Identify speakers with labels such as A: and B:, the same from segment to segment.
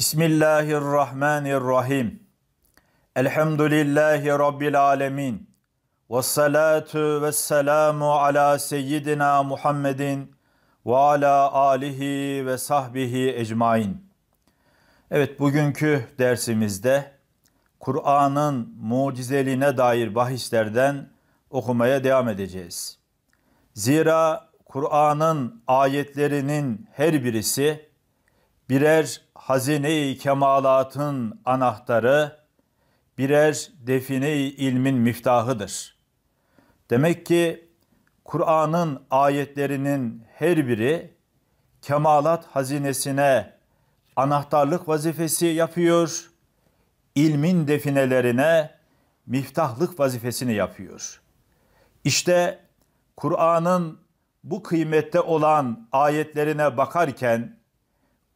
A: Bismillahirrahmanirrahim. Elhamdülillahi Rabbil alemin. Ve salatu ve selamu ala seyyidina Muhammedin ve ala alihi ve sahbihi ecmain. Evet bugünkü dersimizde Kur'an'ın mucizeliğine dair bahislerden okumaya devam edeceğiz. Zira Kur'an'ın ayetlerinin her birisi birer hazine-i kemalatın anahtarı, birer define-i ilmin miftahıdır. Demek ki Kur'an'ın ayetlerinin her biri kemalat hazinesine anahtarlık vazifesi yapıyor, ilmin definelerine miftahlık vazifesini yapıyor. İşte Kur'an'ın bu kıymette olan ayetlerine bakarken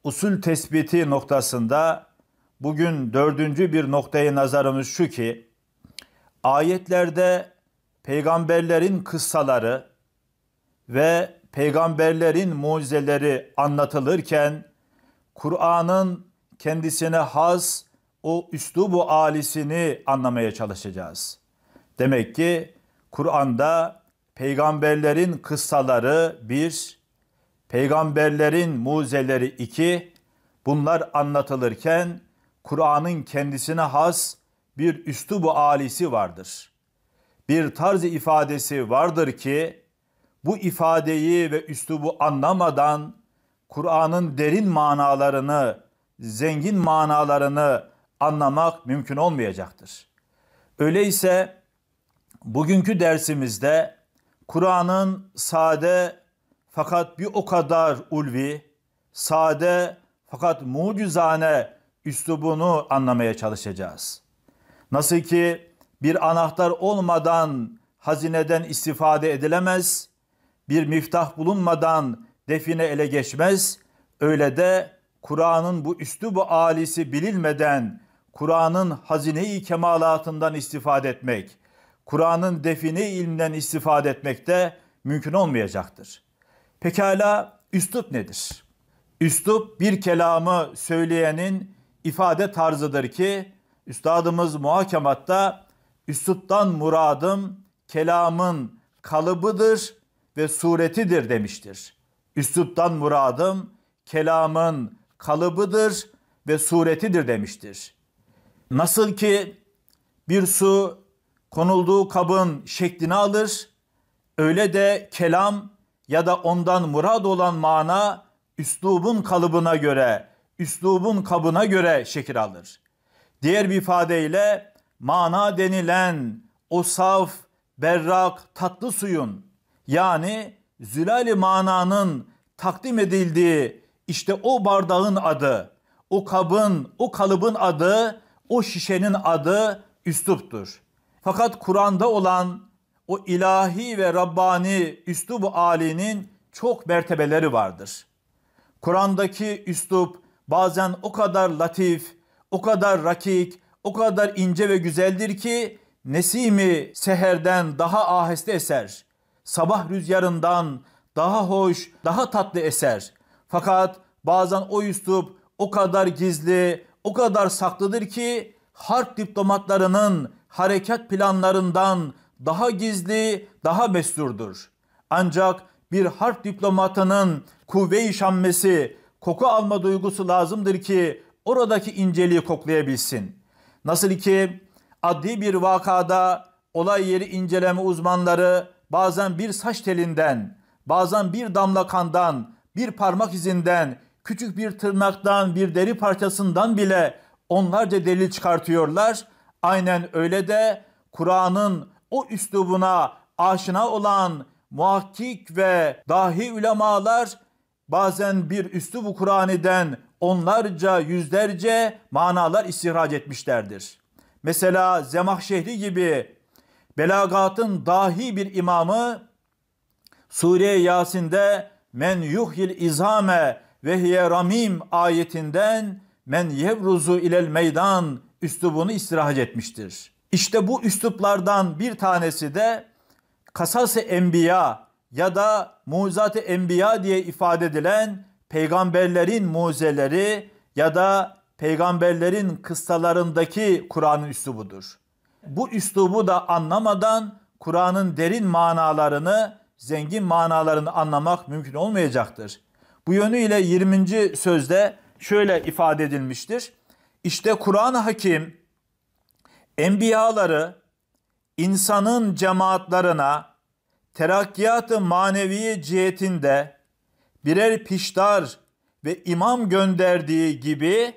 A: usul tespiti noktasında bugün dördüncü bir noktayı nazarımız şu ki, ayetlerde peygamberlerin kıssaları ve peygamberlerin mucizeleri anlatılırken, Kur'an'ın kendisine has o üslubu alisini anlamaya çalışacağız. Demek ki Kur'an'da peygamberlerin kıssaları bir, peygamberlerin muzeleri iki, bunlar anlatılırken Kur'an'ın kendisine has bir üslubu alisi vardır. Bir tarz ifadesi vardır ki bu ifadeyi ve üslubu anlamadan Kur'an'ın derin manalarını, zengin manalarını anlamak mümkün olmayacaktır. Öyleyse bugünkü dersimizde Kur'an'ın sade fakat bir o kadar ulvi, sade fakat mucizane üslubunu anlamaya çalışacağız. Nasıl ki bir anahtar olmadan hazineden istifade edilemez, bir miftah bulunmadan define ele geçmez, öyle de Kur'an'ın bu üslubu alisi bilinmeden Kur'an'ın hazine-i kemalatından istifade etmek, Kur'an'ın define ilminden istifade etmek de mümkün olmayacaktır. Pekala üslup nedir? Üslup bir kelamı söyleyenin ifade tarzıdır ki üstadımız muhakematta üsluptan muradım kelamın kalıbıdır ve suretidir demiştir. Üsluptan muradım kelamın kalıbıdır ve suretidir demiştir. Nasıl ki bir su konulduğu kabın şeklini alır, öyle de kelam ya da ondan murad olan mana üslubun kalıbına göre, üslubun kabına göre şekil alır. Diğer bir ifadeyle mana denilen o saf, berrak, tatlı suyun yani zülali mananın takdim edildiği işte o bardağın adı, o kabın, o kalıbın adı, o şişenin adı üsluptur. Fakat Kur'an'da olan o ilahi ve Rabbani üslubu alinin çok mertebeleri vardır. Kur'an'daki üslup bazen o kadar latif, o kadar rakik, o kadar ince ve güzeldir ki nesimi seherden daha aheste eser. Sabah rüzgarından daha hoş, daha tatlı eser. Fakat bazen o üslup o kadar gizli, o kadar saklıdır ki harp diplomatlarının harekat planlarından daha gizli, daha mesturdur. Ancak bir harp diplomatının kuvve-i şammesi, koku alma duygusu lazımdır ki oradaki inceliği koklayabilsin. Nasıl ki adli bir vakada olay yeri inceleme uzmanları bazen bir saç telinden, bazen bir damla kandan, bir parmak izinden, küçük bir tırnaktan, bir deri parçasından bile onlarca delil çıkartıyorlar. Aynen öyle de Kur'an'ın o üslubuna aşina olan muhakkik ve dahi ulemalar bazen bir üslubu Kur'an'den onlarca yüzlerce manalar istihraç etmişlerdir. Mesela Zemahşehri gibi belagatın dahi bir imamı Sure Yasin'de men yuhil izame ve hiye ramim ayetinden men yevruzu ilel meydan üslubunu istirahat etmiştir. İşte bu üsluplardan bir tanesi de kasas-ı enbiya ya da mucizat-ı enbiya diye ifade edilen peygamberlerin muzeleri ya da peygamberlerin kıssalarındaki Kur'an'ın üslubudur. Bu üslubu da anlamadan Kur'an'ın derin manalarını, zengin manalarını anlamak mümkün olmayacaktır. Bu yönüyle 20. sözde şöyle ifade edilmiştir. İşte Kur'an-ı Hakim enbiyaları insanın cemaatlarına terakkiyatı manevi cihetinde birer piştar ve imam gönderdiği gibi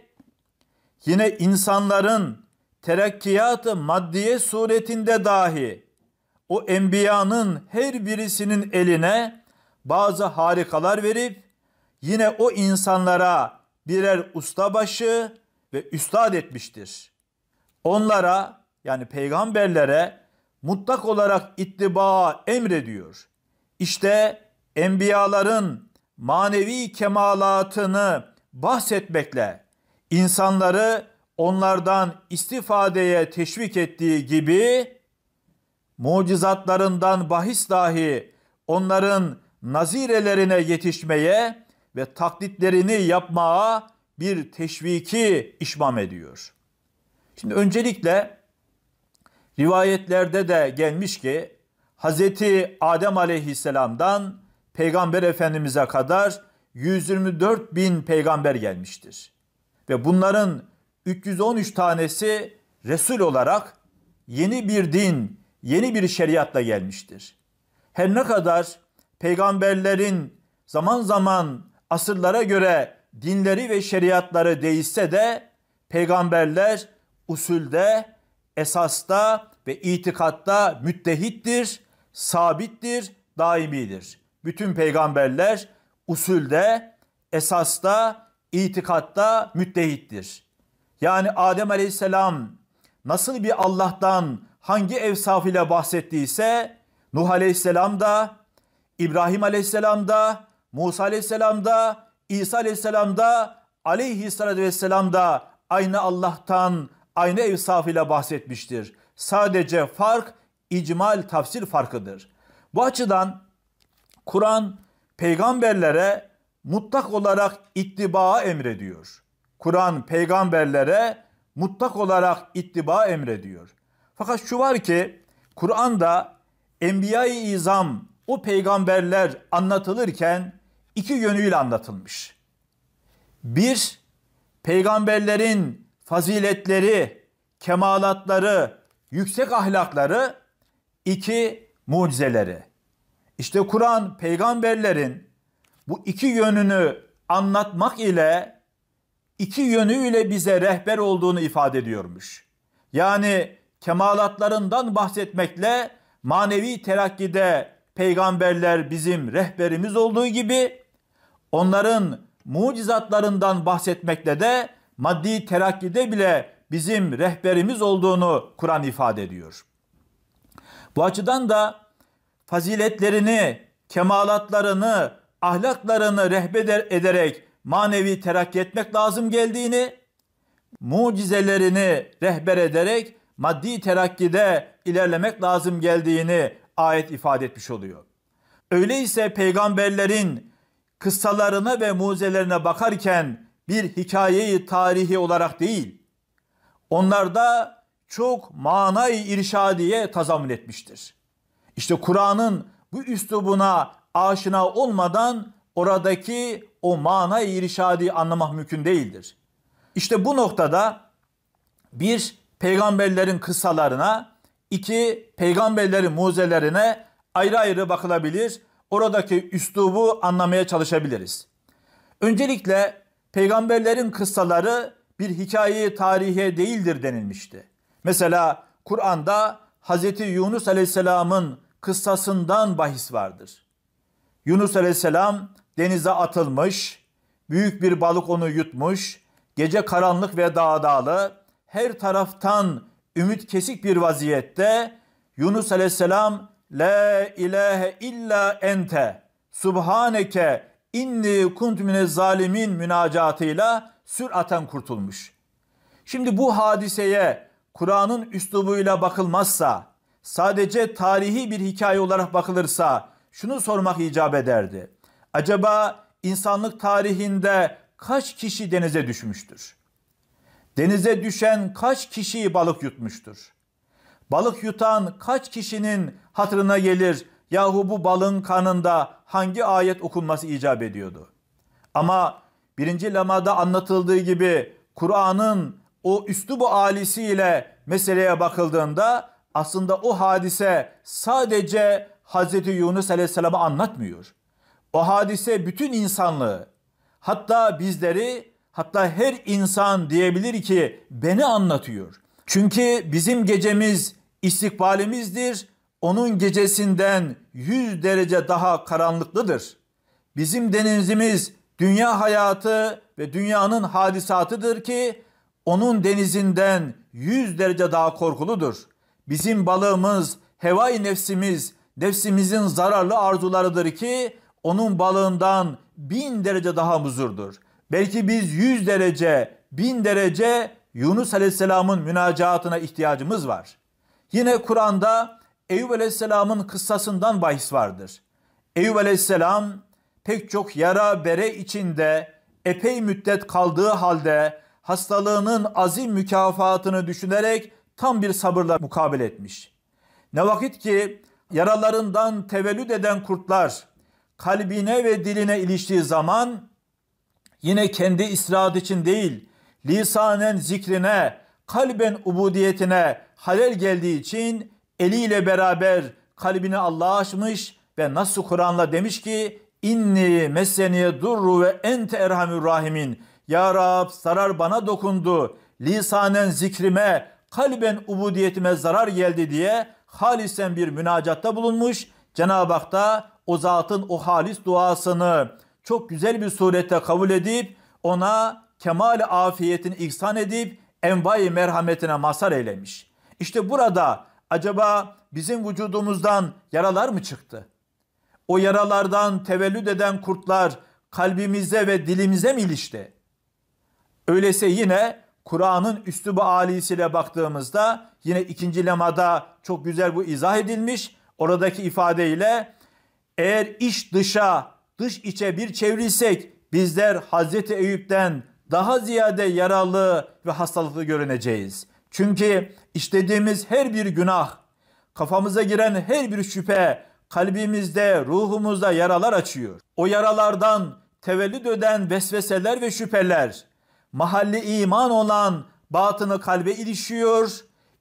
A: yine insanların terakkiyatı maddiye suretinde dahi o enbiyanın her birisinin eline bazı harikalar verip yine o insanlara birer ustabaşı ve üstad etmiştir.'' onlara yani peygamberlere mutlak olarak ittiba emrediyor. İşte enbiyaların manevi kemalatını bahsetmekle insanları onlardan istifadeye teşvik ettiği gibi mucizatlarından bahis dahi onların nazirelerine yetişmeye ve taklitlerini yapmaya bir teşviki işmam ediyor. Şimdi öncelikle rivayetlerde de gelmiş ki Hazreti Adem Aleyhisselam'dan Peygamber Efendimiz'e kadar 124 bin peygamber gelmiştir. Ve bunların 313 tanesi Resul olarak yeni bir din, yeni bir şeriatla gelmiştir. Her ne kadar peygamberlerin zaman zaman asırlara göre dinleri ve şeriatları değişse de peygamberler usulde, esasta ve itikatta müttehittir, sabittir, daimidir. Bütün peygamberler usulde, esasta, itikatta müttehittir. Yani Adem Aleyhisselam nasıl bir Allah'tan hangi evsaf ile bahsettiyse Nuh Aleyhisselam da, İbrahim Aleyhisselam da, Musa Aleyhisselam da, İsa Aleyhisselam da, Aleyhisselatü Vesselam da aynı Allah'tan aynı evsafıyla bahsetmiştir. Sadece fark icmal tafsir farkıdır. Bu açıdan Kur'an peygamberlere mutlak olarak ittiba emrediyor. Kur'an peygamberlere mutlak olarak ittiba emrediyor. Fakat şu var ki Kur'an'da Enbiya-i İzam o peygamberler anlatılırken iki yönüyle anlatılmış. Bir, peygamberlerin faziletleri, kemalatları, yüksek ahlakları, iki mucizeleri. İşte Kur'an peygamberlerin bu iki yönünü anlatmak ile iki yönüyle bize rehber olduğunu ifade ediyormuş. Yani kemalatlarından bahsetmekle manevi terakkide peygamberler bizim rehberimiz olduğu gibi onların mucizatlarından bahsetmekle de maddi terakkide bile bizim rehberimiz olduğunu Kur'an ifade ediyor. Bu açıdan da faziletlerini, kemalatlarını, ahlaklarını rehber ederek manevi terakki etmek lazım geldiğini, mucizelerini rehber ederek maddi terakkide ilerlemek lazım geldiğini ayet ifade etmiş oluyor. Öyleyse peygamberlerin kıssalarına ve mucizelerine bakarken bir hikayeyi tarihi olarak değil, onlarda çok manay irşadiye tazammül etmiştir. İşte Kur'an'ın bu üslubuna aşina olmadan oradaki o manay irşadi anlamak mümkün değildir. İşte bu noktada bir peygamberlerin kıssalarına, iki peygamberlerin muzelerine ayrı ayrı bakılabilir. Oradaki üslubu anlamaya çalışabiliriz. Öncelikle peygamberlerin kıssaları bir hikaye tarihe değildir denilmişti. Mesela Kur'an'da Hz. Yunus Aleyhisselam'ın kıssasından bahis vardır. Yunus Aleyhisselam denize atılmış, büyük bir balık onu yutmuş, gece karanlık ve dağdağlı, her taraftan ümit kesik bir vaziyette Yunus Aleyhisselam La ilahe illa ente subhaneke inni kunt mine zalimin münacatıyla süraten kurtulmuş. Şimdi bu hadiseye Kur'an'ın üslubuyla bakılmazsa, sadece tarihi bir hikaye olarak bakılırsa şunu sormak icap ederdi. Acaba insanlık tarihinde kaç kişi denize düşmüştür? Denize düşen kaç kişiyi balık yutmuştur? Balık yutan kaç kişinin hatırına gelir Yahu bu balın kanında hangi ayet okunması icap ediyordu? Ama birinci lemada anlatıldığı gibi Kur'an'ın o üstü bu ailesiyle meseleye bakıldığında aslında o hadise sadece Hazreti Yunus Aleyhisselam'ı anlatmıyor. O hadise bütün insanlığı, hatta bizleri, hatta her insan diyebilir ki beni anlatıyor. Çünkü bizim gecemiz istikbalimizdir, onun gecesinden yüz derece daha karanlıklıdır. Bizim denizimiz dünya hayatı ve dünyanın hadisatıdır ki onun denizinden yüz derece daha korkuludur. Bizim balığımız, hevai nefsimiz, nefsimizin zararlı arzularıdır ki onun balığından bin derece daha muzurdur. Belki biz yüz derece, bin derece Yunus Aleyhisselam'ın münacatına ihtiyacımız var. Yine Kur'an'da Eyüp Aleyhisselam'ın kıssasından bahis vardır. Eyüp Aleyhisselam pek çok yara bere içinde epey müddet kaldığı halde hastalığının azim mükafatını düşünerek tam bir sabırla mukabele etmiş. Ne vakit ki yaralarından tevellüd eden kurtlar kalbine ve diline iliştiği zaman yine kendi israt için değil, lisanen zikrine, kalben ubudiyetine halel geldiği için eliyle beraber kalbini Allah'a açmış ve nasıl Kur'an'la demiş ki inni meseniye durru ve ente erhamür rahimin. Ya Rab zarar bana dokundu. Lisanen zikrime, kalben ubudiyetime zarar geldi diye halisen bir münacatta bulunmuş. Cenab-ı Hak da o zatın o halis duasını çok güzel bir surette kabul edip ona kemal afiyetin ihsan edip envai merhametine mazhar eylemiş. İşte burada acaba bizim vücudumuzdan yaralar mı çıktı? O yaralardan tevellüd eden kurtlar kalbimize ve dilimize mi ilişti? Öyleyse yine Kur'an'ın üslubu alisiyle baktığımızda yine ikinci lemada çok güzel bu izah edilmiş. Oradaki ifadeyle eğer iç dışa, dış içe bir çevrilsek bizler Hazreti Eyüp'ten daha ziyade yaralı ve hastalıklı görüneceğiz. Çünkü işlediğimiz her bir günah, kafamıza giren her bir şüphe kalbimizde, ruhumuzda yaralar açıyor. O yaralardan tevellüd öden vesveseler ve şüpheler, mahalli iman olan batını kalbe ilişiyor,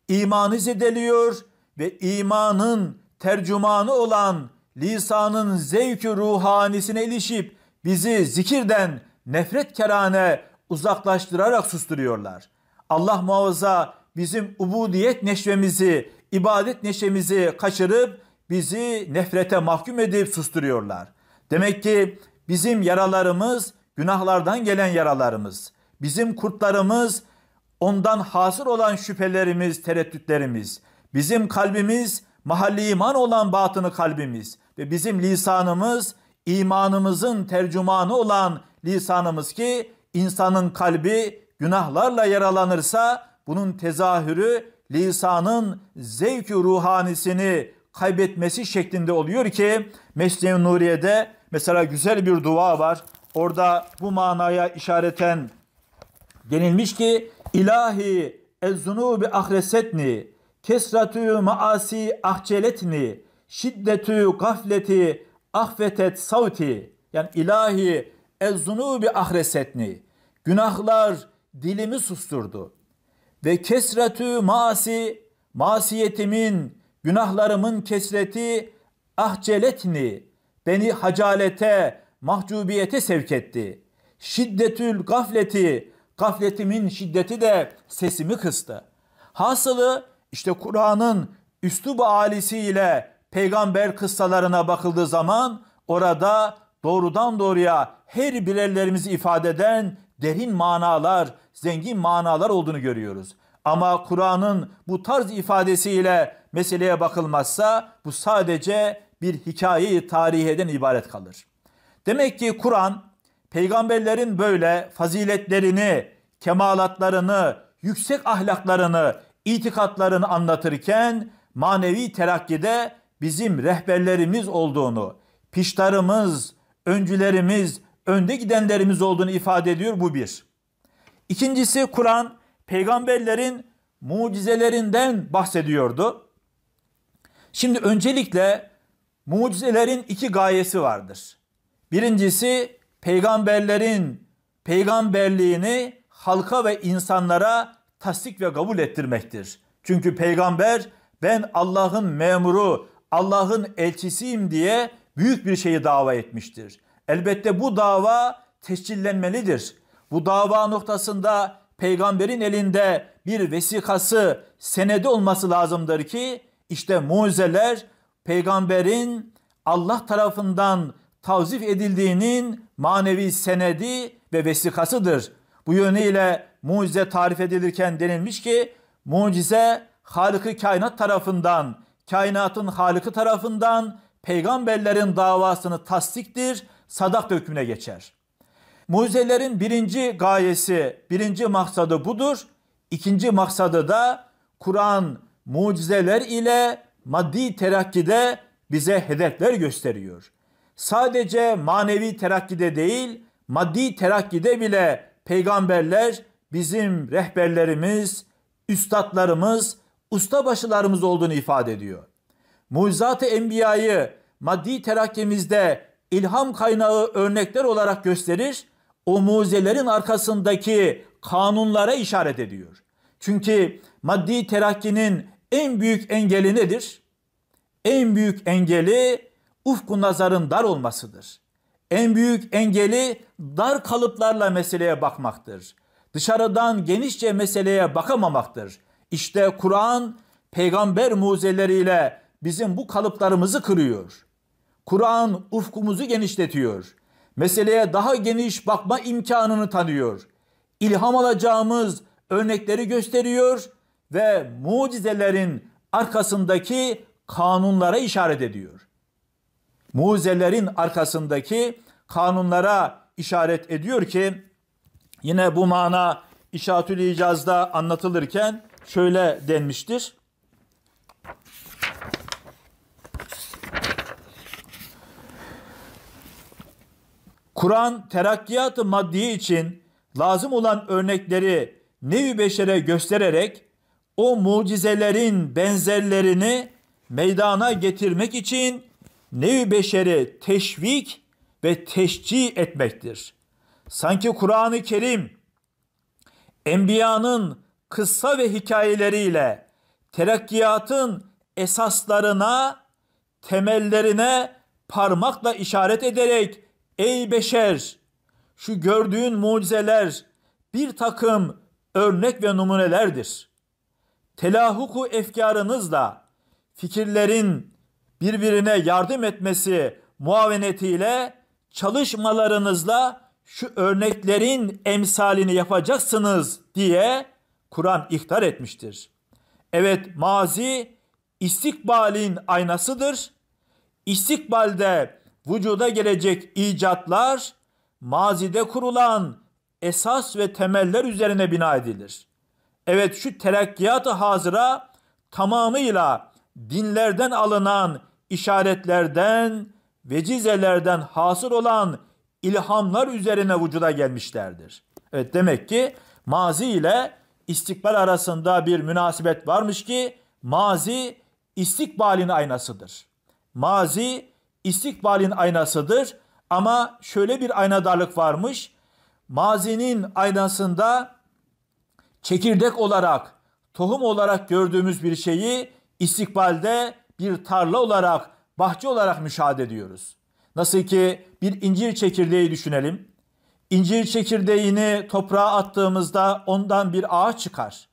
A: imanı zedeliyor ve imanın tercümanı olan lisanın zevki ruhanisine ilişip bizi zikirden nefret kerane uzaklaştırarak susturuyorlar. Allah muhafaza bizim ubudiyet neşvemizi, ibadet neşemizi kaçırıp bizi nefrete mahkum edip susturuyorlar. Demek ki bizim yaralarımız günahlardan gelen yaralarımız, bizim kurtlarımız ondan hasır olan şüphelerimiz, tereddütlerimiz, bizim kalbimiz mahalli iman olan batını kalbimiz ve bizim lisanımız imanımızın tercümanı olan lisanımız ki insanın kalbi günahlarla yaralanırsa bunun tezahürü lisanın zevk i ruhanisini kaybetmesi şeklinde oluyor ki Mesnevi Nuriye'de mesela güzel bir dua var. Orada bu manaya işareten denilmiş ki ilahi ezzunubi ahresetni kesratü maasi ahceletni şiddetü gafleti ahfetet savti yani ilahi ezzunubi ahresetni günahlar dilimi susturdu ve kesretü masi masiyetimin günahlarımın kesreti ahceletni beni hacalete mahcubiyete sevk etti. Şiddetül gafleti gafletimin şiddeti de sesimi kıstı. Hasılı işte Kur'an'ın üslub alisiyle peygamber kıssalarına bakıldığı zaman orada doğrudan doğruya her birerlerimizi ifade eden derin manalar zengin manalar olduğunu görüyoruz. Ama Kur'an'ın bu tarz ifadesiyle meseleye bakılmazsa bu sadece bir hikayeyi tariheden ibaret kalır. Demek ki Kur'an peygamberlerin böyle faziletlerini, kemalatlarını, yüksek ahlaklarını, itikatlarını anlatırken manevi terakkide bizim rehberlerimiz olduğunu, piştarımız, öncülerimiz, önde gidenlerimiz olduğunu ifade ediyor bu bir. İkincisi Kur'an peygamberlerin mucizelerinden bahsediyordu. Şimdi öncelikle mucizelerin iki gayesi vardır. Birincisi peygamberlerin peygamberliğini halka ve insanlara tasdik ve kabul ettirmektir. Çünkü peygamber ben Allah'ın memuru, Allah'ın elçisiyim diye büyük bir şeyi dava etmiştir. Elbette bu dava tescillenmelidir. Bu dava noktasında peygamberin elinde bir vesikası, senedi olması lazımdır ki işte mucizeler peygamberin Allah tarafından tavzif edildiğinin manevi senedi ve vesikasıdır. Bu yönüyle mucize tarif edilirken denilmiş ki mucize Halık'ı kainat tarafından, kainatın Halık'ı tarafından peygamberlerin davasını tasdiktir, sadak hükmüne geçer. Mucizelerin birinci gayesi, birinci maksadı budur. İkinci maksadı da Kur'an mucizeler ile maddi terakkide bize hedefler gösteriyor. Sadece manevi terakkide değil, maddi terakkide bile peygamberler bizim rehberlerimiz, üstadlarımız, ustabaşılarımız olduğunu ifade ediyor. Mucizat-ı Enbiya'yı maddi terakkimizde ilham kaynağı örnekler olarak gösterir o muzelerin arkasındaki kanunlara işaret ediyor. Çünkü maddi terakkinin en büyük engeli nedir? En büyük engeli ufku nazarın dar olmasıdır. En büyük engeli dar kalıplarla meseleye bakmaktır. Dışarıdan genişçe meseleye bakamamaktır. İşte Kur'an peygamber muzeleriyle bizim bu kalıplarımızı kırıyor. Kur'an ufkumuzu genişletiyor meseleye daha geniş bakma imkanını tanıyor. İlham alacağımız örnekleri gösteriyor ve mucizelerin arkasındaki kanunlara işaret ediyor. Mucizelerin arkasındaki kanunlara işaret ediyor ki yine bu mana İşatül İcaz'da anlatılırken şöyle denmiştir. Kur'an terakkiyatı maddi için lazım olan örnekleri nevi beşere göstererek o mucizelerin benzerlerini meydana getirmek için nevi beşeri teşvik ve teşcih etmektir. Sanki Kur'an-ı Kerim enbiyanın kıssa ve hikayeleriyle terakkiyatın esaslarına, temellerine parmakla işaret ederek Ey beşer! Şu gördüğün mucizeler bir takım örnek ve numunelerdir. Telahuku efkarınızla fikirlerin birbirine yardım etmesi muavenetiyle çalışmalarınızla şu örneklerin emsalini yapacaksınız diye Kur'an ihtar etmiştir. Evet mazi istikbalin aynasıdır. İstikbalde vücuda gelecek icatlar mazide kurulan esas ve temeller üzerine bina edilir. Evet şu terakkiyat-ı hazıra tamamıyla dinlerden alınan işaretlerden, vecizelerden hasıl olan ilhamlar üzerine vücuda gelmişlerdir. Evet demek ki mazi ile istikbal arasında bir münasebet varmış ki mazi istikbalin aynasıdır. Mazi istikbalin aynasıdır ama şöyle bir aynadarlık varmış. Mazinin aynasında çekirdek olarak, tohum olarak gördüğümüz bir şeyi istikbalde bir tarla olarak, bahçe olarak müşahede ediyoruz. Nasıl ki bir incir çekirdeği düşünelim. İncir çekirdeğini toprağa attığımızda ondan bir ağaç çıkar.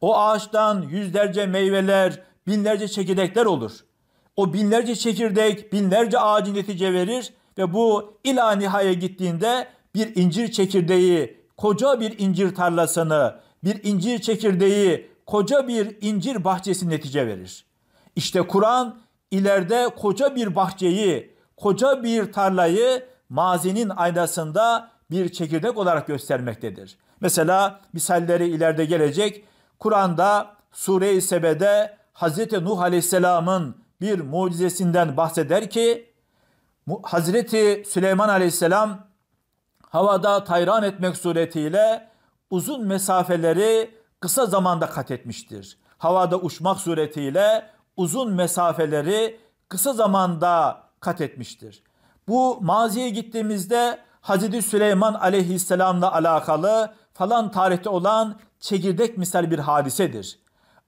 A: O ağaçtan yüzlerce meyveler, binlerce çekirdekler olur. O binlerce çekirdek, binlerce ağacın netice verir ve bu ila nihaya gittiğinde bir incir çekirdeği, koca bir incir tarlasını, bir incir çekirdeği, koca bir incir bahçesi netice verir. İşte Kur'an ileride koca bir bahçeyi, koca bir tarlayı mazinin aynasında bir çekirdek olarak göstermektedir. Mesela misalleri ileride gelecek. Kur'an'da Sure-i Sebe'de Hazreti Nuh Aleyhisselam'ın bir mucizesinden bahseder ki Hazreti Süleyman Aleyhisselam havada tayran etmek suretiyle uzun mesafeleri kısa zamanda kat etmiştir. Havada uçmak suretiyle uzun mesafeleri kısa zamanda kat etmiştir. Bu maziye gittiğimizde Hazreti Süleyman aleyhisselamla alakalı falan tarihte olan çekirdek misal bir hadisedir.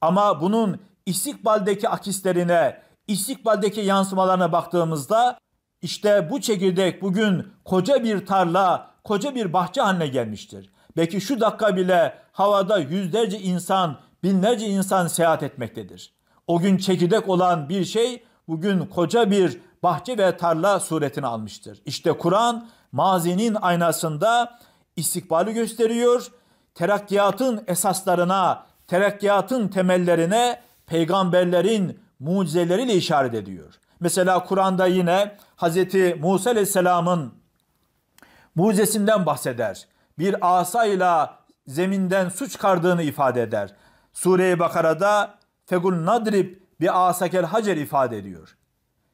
A: Ama bunun istikbaldeki akislerine istikbaldeki yansımalarına baktığımızda işte bu çekirdek bugün koca bir tarla, koca bir bahçe haline gelmiştir. Belki şu dakika bile havada yüzlerce insan, binlerce insan seyahat etmektedir. O gün çekirdek olan bir şey bugün koca bir bahçe ve tarla suretini almıştır. İşte Kur'an mazinin aynasında istikbali gösteriyor. Terakkiyatın esaslarına, terakkiyatın temellerine peygamberlerin, mucizeleriyle işaret ediyor. Mesela Kur'an'da yine Hazreti Musa Aleyhisselam'ın mucizesinden bahseder. Bir asayla zeminden su çıkardığını ifade eder. Sure-i Bakara'da fegul nadrib bir asakel hacer ifade ediyor.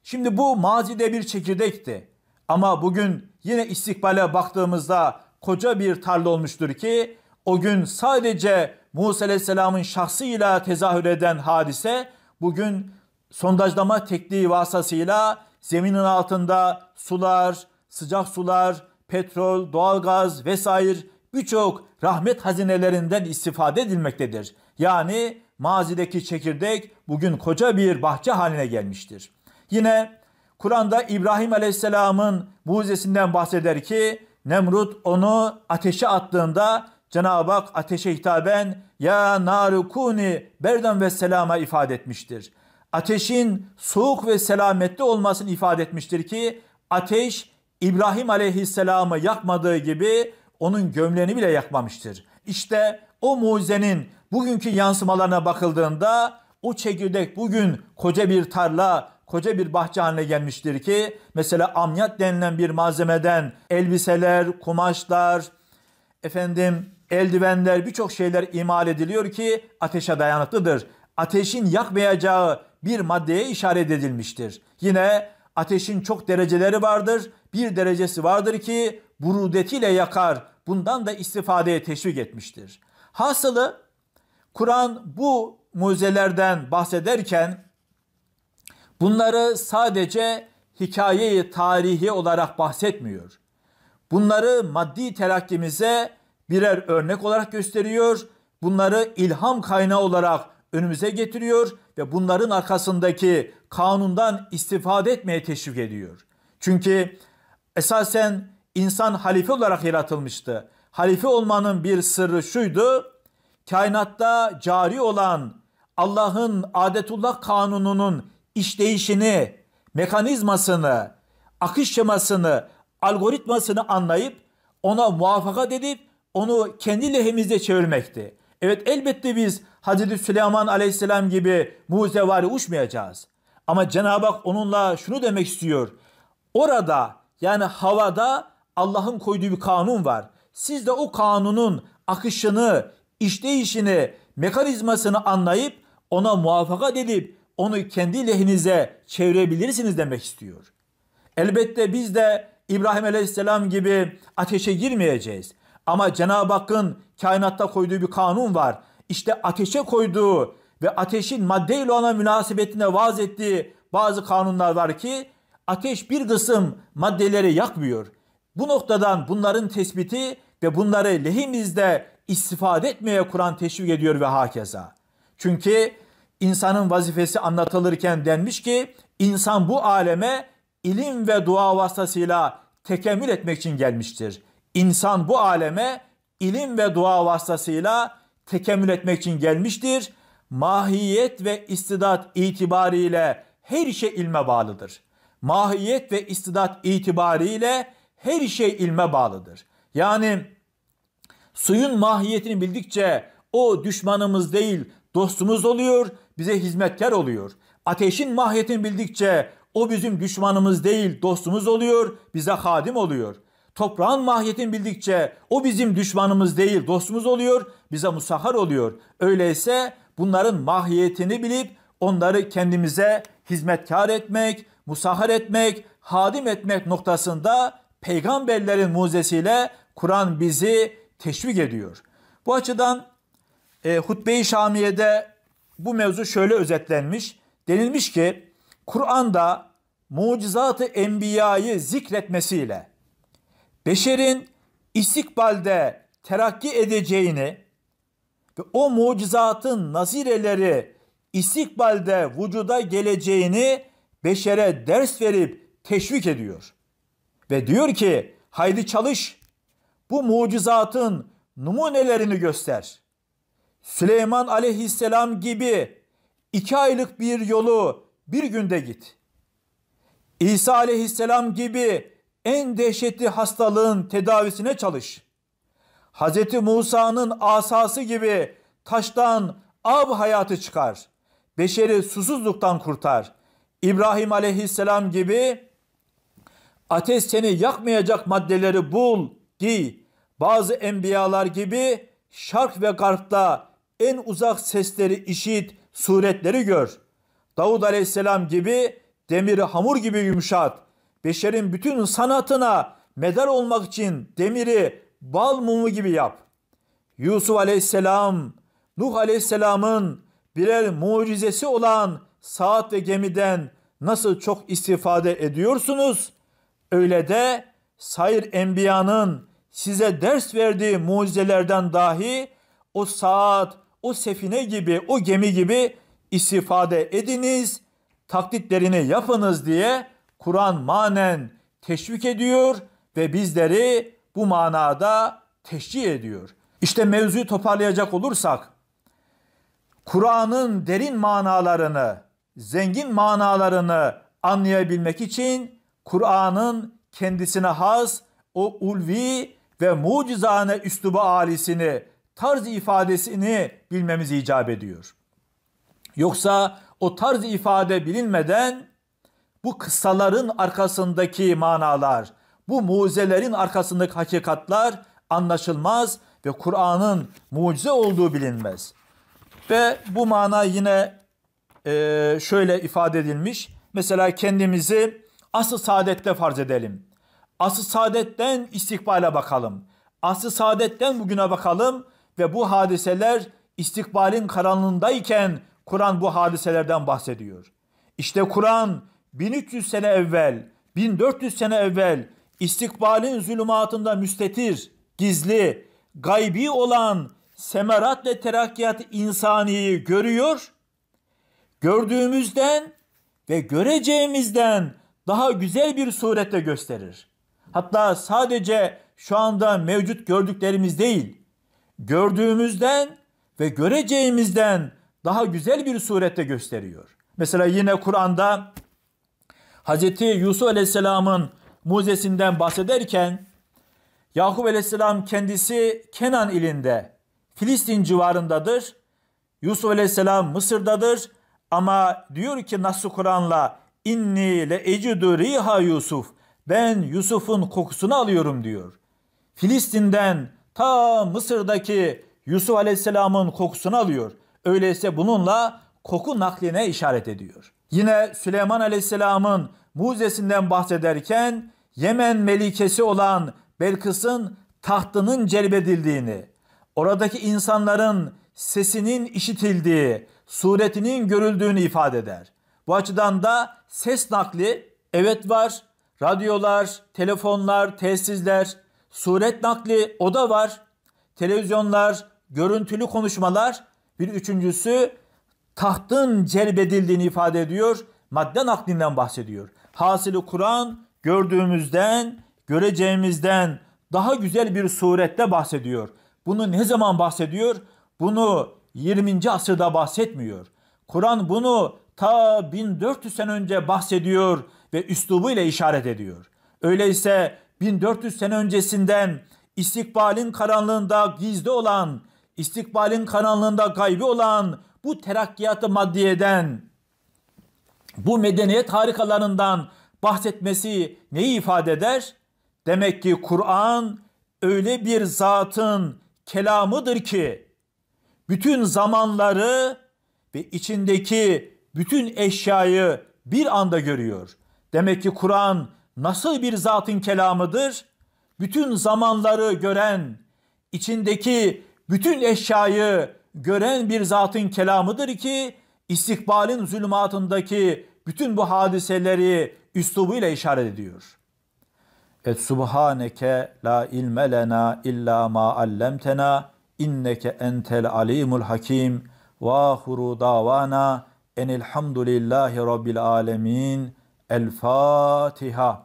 A: Şimdi bu mazide bir çekirdekti. Ama bugün yine istikbale baktığımızda koca bir tarla olmuştur ki o gün sadece Musa Aleyhisselam'ın şahsıyla tezahür eden hadise bugün sondajlama tekniği vasıtasıyla zeminin altında sular, sıcak sular, petrol, doğalgaz vesaire birçok rahmet hazinelerinden istifade edilmektedir. Yani mazideki çekirdek bugün koca bir bahçe haline gelmiştir. Yine Kur'an'da İbrahim Aleyhisselam'ın mucizesinden bahseder ki Nemrut onu ateşe attığında Cenab-ı Hak ateşe hitaben ya narukuni berdan ve selama ifade etmiştir. Ateşin soğuk ve selametli olmasını ifade etmiştir ki ateş İbrahim aleyhisselamı yakmadığı gibi onun gömleğini bile yakmamıştır. İşte o mucizenin bugünkü yansımalarına bakıldığında o çekirdek bugün koca bir tarla, koca bir bahçe haline gelmiştir ki mesela amyat denilen bir malzemeden elbiseler, kumaşlar, efendim eldivenler, birçok şeyler imal ediliyor ki ateşe dayanıklıdır. Ateşin yakmayacağı bir maddeye işaret edilmiştir. Yine ateşin çok dereceleri vardır. Bir derecesi vardır ki burudetiyle yakar. Bundan da istifadeye teşvik etmiştir. Hasılı Kur'an bu mucizelerden bahsederken bunları sadece hikayeyi tarihi olarak bahsetmiyor. Bunları maddi telakkimize birer örnek olarak gösteriyor. Bunları ilham kaynağı olarak önümüze getiriyor ve bunların arkasındaki kanundan istifade etmeye teşvik ediyor. Çünkü esasen insan halife olarak yaratılmıştı. Halife olmanın bir sırrı şuydu. Kainatta cari olan Allah'ın adetullah kanununun işleyişini, mekanizmasını, akış şemasını, algoritmasını anlayıp ona muvaffakat edip onu kendi lehimize çevirmekti. Evet elbette biz Hazreti Süleyman aleyhisselam gibi muzevari uçmayacağız. Ama Cenab-ı Hak onunla şunu demek istiyor. Orada yani havada Allah'ın koyduğu bir kanun var. Siz de o kanunun akışını, işleyişini, mekanizmasını anlayıp ona muvaffakat edip onu kendi lehinize çevirebilirsiniz demek istiyor. Elbette biz de İbrahim Aleyhisselam gibi ateşe girmeyeceğiz. Ama Cenab-ı Hakk'ın kainatta koyduğu bir kanun var. İşte ateşe koyduğu ve ateşin madde ile olan münasebetine vaz ettiği bazı kanunlar var ki ateş bir kısım maddeleri yakmıyor. Bu noktadan bunların tespiti ve bunları lehimizde istifade etmeye Kur'an teşvik ediyor ve hakeza. Çünkü insanın vazifesi anlatılırken denmiş ki insan bu aleme ilim ve dua vasıtasıyla tekemmül etmek için gelmiştir. İnsan bu aleme ilim ve dua vasıtasıyla tekemmül etmek için gelmiştir. Mahiyet ve istidat itibariyle her şey ilme bağlıdır. Mahiyet ve istidat itibariyle her şey ilme bağlıdır. Yani suyun mahiyetini bildikçe o düşmanımız değil dostumuz oluyor, bize hizmetkar oluyor. Ateşin mahiyetini bildikçe o bizim düşmanımız değil dostumuz oluyor, bize hadim oluyor. Toprağın mahiyetini bildikçe o bizim düşmanımız değil dostumuz oluyor, bize musahhar oluyor. Öyleyse bunların mahiyetini bilip onları kendimize hizmetkar etmek, musahhar etmek, hadim etmek noktasında peygamberlerin muzesiyle Kur'an bizi teşvik ediyor. Bu açıdan e, Hutbe-i Şamiye'de bu mevzu şöyle özetlenmiş. Denilmiş ki Kur'an'da mucizatı enbiyayı zikretmesiyle beşerin istikbalde terakki edeceğini ve o mucizatın nazireleri istikbalde vücuda geleceğini beşere ders verip teşvik ediyor. Ve diyor ki haydi çalış bu mucizatın numunelerini göster. Süleyman aleyhisselam gibi iki aylık bir yolu bir günde git. İsa aleyhisselam gibi en dehşetli hastalığın tedavisine çalış. Hz. Musa'nın asası gibi taştan ab hayatı çıkar. Beşeri susuzluktan kurtar. İbrahim aleyhisselam gibi ateş seni yakmayacak maddeleri bul, giy. Bazı enbiyalar gibi şark ve garpta en uzak sesleri işit, suretleri gör. Davud aleyhisselam gibi demiri hamur gibi yumuşat beşerin bütün sanatına medal olmak için demiri bal mumu gibi yap. Yusuf aleyhisselam, Nuh aleyhisselamın birer mucizesi olan saat ve gemiden nasıl çok istifade ediyorsunuz, öyle de sayır enbiyanın size ders verdiği mucizelerden dahi o saat, o sefine gibi, o gemi gibi istifade ediniz, taklitlerini yapınız diye Kur'an manen teşvik ediyor ve bizleri bu manada teşcih ediyor. İşte mevzuyu toparlayacak olursak Kur'an'ın derin manalarını, zengin manalarını anlayabilmek için Kur'an'ın kendisine has o ulvi ve mucizane üslubu alisini, tarz ifadesini bilmemiz icap ediyor. Yoksa o tarz ifade bilinmeden bu kıssaların arkasındaki manalar, bu mucizelerin arkasındaki hakikatlar anlaşılmaz ve Kur'an'ın mucize olduğu bilinmez. Ve bu mana yine e, şöyle ifade edilmiş. Mesela kendimizi asıl saadetle farz edelim. Asıl saadetten istikbale bakalım. Asıl saadetten bugüne bakalım ve bu hadiseler istikbalin karanlığındayken Kur'an bu hadiselerden bahsediyor. İşte Kur'an 1300 sene evvel, 1400 sene evvel istikbalin zulümatında müstetir, gizli, gaybi olan semerat ve terakkiyat insaniyi görüyor. Gördüğümüzden ve göreceğimizden daha güzel bir surette gösterir. Hatta sadece şu anda mevcut gördüklerimiz değil, gördüğümüzden ve göreceğimizden daha güzel bir surette gösteriyor. Mesela yine Kur'an'da Hz. Yusuf Aleyhisselam'ın muzesinden bahsederken Yakup Aleyhisselam kendisi Kenan ilinde Filistin civarındadır. Yusuf Aleyhisselam Mısır'dadır ama diyor ki Nasr Kur'an'la inni le ecidu riha Yusuf ben Yusuf'un kokusunu alıyorum diyor. Filistin'den ta Mısır'daki Yusuf Aleyhisselam'ın kokusunu alıyor. Öyleyse bununla koku nakline işaret ediyor. Yine Süleyman Aleyhisselam'ın muzesinden bahsederken Yemen melikesi olan Belkıs'ın tahtının celbedildiğini, oradaki insanların sesinin işitildiği, suretinin görüldüğünü ifade eder. Bu açıdan da ses nakli evet var, radyolar, telefonlar, telsizler, suret nakli o da var, televizyonlar, görüntülü konuşmalar, bir üçüncüsü tahtın celbedildiğini ifade ediyor. Madde naklinden bahsediyor. Hasili Kur'an gördüğümüzden, göreceğimizden daha güzel bir surette bahsediyor. Bunu ne zaman bahsediyor? Bunu 20. asırda bahsetmiyor. Kur'an bunu ta 1400 sene önce bahsediyor ve üslubu ile işaret ediyor. Öyleyse 1400 sene öncesinden istikbalin karanlığında gizli olan, istikbalin karanlığında gaybi olan bu terakkiyatı maddiyeden, bu medeniyet harikalarından bahsetmesi neyi ifade eder? Demek ki Kur'an öyle bir zatın kelamıdır ki bütün zamanları ve içindeki bütün eşyayı bir anda görüyor. Demek ki Kur'an nasıl bir zatın kelamıdır? Bütün zamanları gören, içindeki bütün eşyayı gören bir zatın kelamıdır ki istikbalin zulmatındaki bütün bu hadiseleri üslubuyla işaret ediyor. Et subhaneke la ilme lena illa ma allemtena inneke entel alimul hakim ve ahuru davana enilhamdülillahi rabbil alemin. El Fatiha.